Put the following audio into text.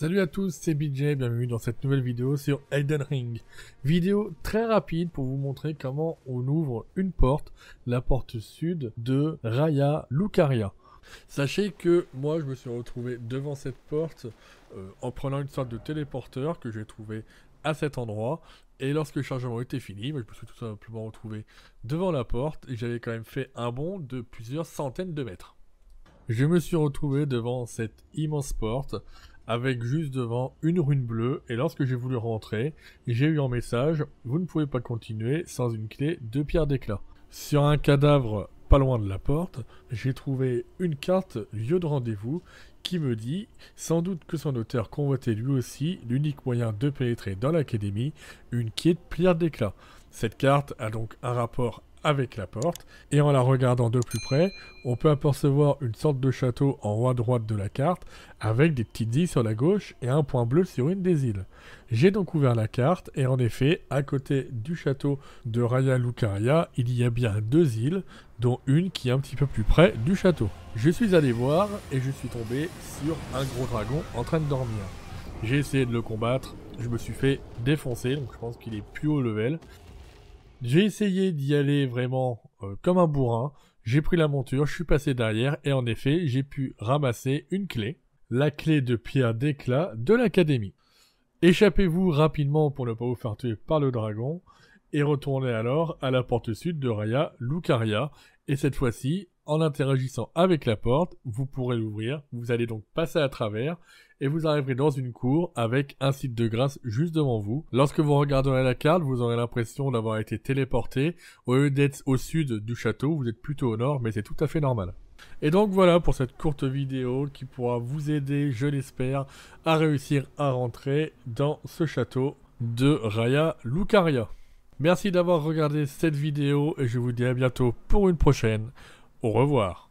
Salut à tous, c'est BJ, bienvenue dans cette nouvelle vidéo sur Elden Ring. Vidéo très rapide pour vous montrer comment on ouvre une porte, la porte sud de Raya Lucaria. Sachez que moi je me suis retrouvé devant cette porte euh, en prenant une sorte de téléporteur que j'ai trouvé à cet endroit et lorsque le chargement était fini, bah, je me suis tout simplement retrouvé devant la porte et j'avais quand même fait un bond de plusieurs centaines de mètres. Je me suis retrouvé devant cette immense porte avec juste devant une rune bleue, et lorsque j'ai voulu rentrer, j'ai eu un message « Vous ne pouvez pas continuer sans une clé de pierre d'éclat ». Sur un cadavre pas loin de la porte, j'ai trouvé une carte lieu de rendez-vous qui me dit sans doute que son auteur convoitait lui aussi l'unique moyen de pénétrer dans l'académie, une de pierre d'éclat. Cette carte a donc un rapport avec la porte, et en la regardant de plus près, on peut apercevoir une sorte de château en haut à droite de la carte, avec des petites îles sur la gauche et un point bleu sur une des îles. J'ai donc ouvert la carte, et en effet, à côté du château de Raya Lucaria, il y a bien deux îles, dont une qui est un petit peu plus près du château. Je suis allé voir, et je suis tombé sur un gros dragon en train de dormir. J'ai essayé de le combattre, je me suis fait défoncer, donc je pense qu'il est plus haut level. J'ai essayé d'y aller vraiment euh, comme un bourrin. J'ai pris la monture, je suis passé derrière et en effet, j'ai pu ramasser une clé, la clé de pierre d'éclat de l'académie. Échappez-vous rapidement pour ne pas vous faire tuer par le dragon et retournez alors à la porte sud de Raya Lucaria et cette fois-ci en interagissant avec la porte, vous pourrez l'ouvrir, vous allez donc passer à travers et vous arriverez dans une cour avec un site de grâce juste devant vous. Lorsque vous regarderez la carte, vous aurez l'impression d'avoir été téléporté. Au lieu d'être au sud du château, vous êtes plutôt au nord, mais c'est tout à fait normal. Et donc voilà pour cette courte vidéo qui pourra vous aider, je l'espère, à réussir à rentrer dans ce château de Raya Lucaria. Merci d'avoir regardé cette vidéo et je vous dis à bientôt pour une prochaine. Au revoir.